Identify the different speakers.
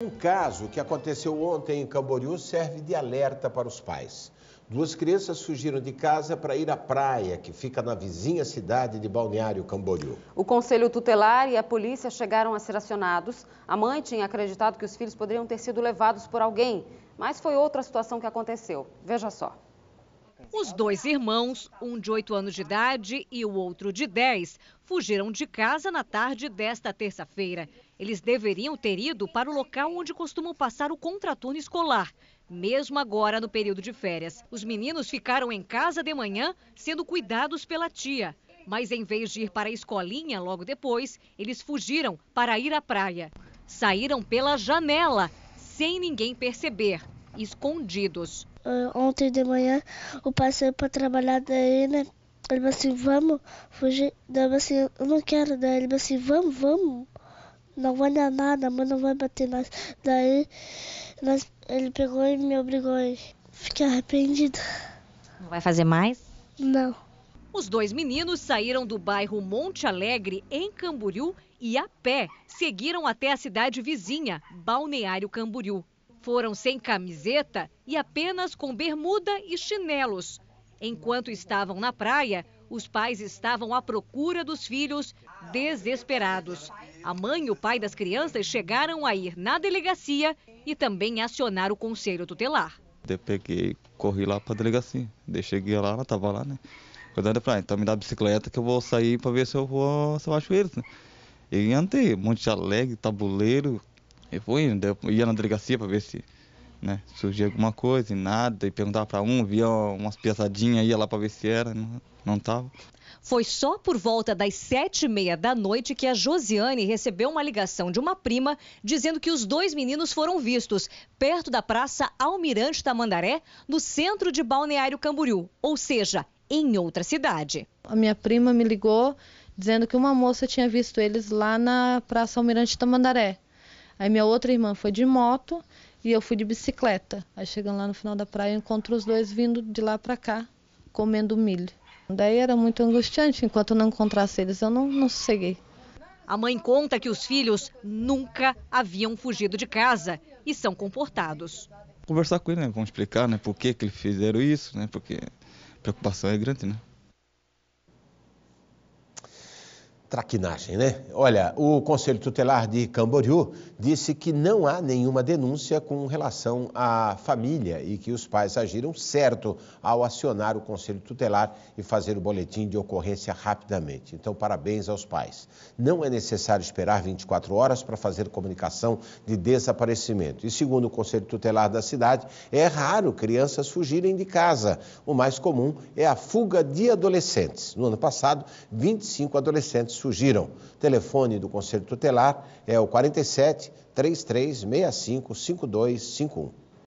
Speaker 1: Um caso que aconteceu ontem em Camboriú serve de alerta para os pais. Duas crianças fugiram de casa para ir à praia, que fica na vizinha cidade de Balneário Camboriú.
Speaker 2: O conselho tutelar e a polícia chegaram a ser acionados. A mãe tinha acreditado que os filhos poderiam ter sido levados por alguém, mas foi outra situação que aconteceu. Veja só. Os dois irmãos, um de 8 anos de idade e o outro de 10, fugiram de casa na tarde desta terça-feira. Eles deveriam ter ido para o local onde costumam passar o contraturno escolar, mesmo agora no período de férias. Os meninos ficaram em casa de manhã, sendo cuidados pela tia. Mas em vez de ir para a escolinha logo depois, eles fugiram para ir à praia. Saíram pela janela, sem ninguém perceber escondidos.
Speaker 1: Ah, ontem de manhã eu passei para trabalhar daí, né? Ele falou assim, vamos fugir. Daí eu assim, eu não quero. Daí ele falou assim, vamos, vamos. Não vai dar nada, mas não vai bater nós. Daí nós, ele pegou e me obrigou. a ficar arrependida. Não vai
Speaker 2: fazer mais? Não. Os dois meninos saíram do bairro Monte Alegre, em Camboriú, e a pé seguiram até a cidade vizinha, Balneário Camboriú. Foram sem camiseta e apenas com bermuda e chinelos. Enquanto estavam na praia, os pais estavam à procura dos filhos, desesperados. A mãe e o pai das crianças chegaram a ir na delegacia e também acionar o conselho tutelar.
Speaker 3: Eu peguei, corri lá para a delegacia. Eu cheguei lá, ela estava lá, né? Eu dando então me dá a bicicleta que eu vou sair para ver se eu vou, se eu acho eles, né? E andei, Monte Alegre, Tabuleiro, eu fui, ia na delegacia para ver se né, surgia alguma coisa e nada, e perguntava para um, via umas pesadinhas, ia lá para ver se era, não, estava.
Speaker 2: Foi só por volta das sete e meia da noite que a Josiane recebeu uma ligação de uma prima dizendo que os dois meninos foram vistos perto da Praça Almirante Tamandaré, no centro de Balneário Camboriú, ou seja, em outra cidade.
Speaker 3: A minha prima me ligou dizendo que uma moça tinha visto eles lá na Praça Almirante Tamandaré. Aí minha outra irmã foi de moto e eu fui de bicicleta. Aí chegando lá no final da praia, eu encontro os dois vindo de lá para cá, comendo milho. Daí era muito angustiante, enquanto eu não encontrasse eles, eu não, não sosseguei.
Speaker 2: A mãe conta que os filhos nunca haviam fugido de casa e são comportados.
Speaker 3: Conversar com ele, né? Vamos explicar, né? Por que, que eles fizeram isso, né? Porque a preocupação é grande, né?
Speaker 1: traquinagem, né? Olha, o Conselho Tutelar de Camboriú disse que não há nenhuma denúncia com relação à família e que os pais agiram certo ao acionar o Conselho Tutelar e fazer o boletim de ocorrência rapidamente. Então, parabéns aos pais. Não é necessário esperar 24 horas para fazer comunicação de desaparecimento. E segundo o Conselho Tutelar da cidade, é raro crianças fugirem de casa. O mais comum é a fuga de adolescentes. No ano passado, 25 adolescentes surgiram. O telefone do Conselho Tutelar é o 47 3365 5251.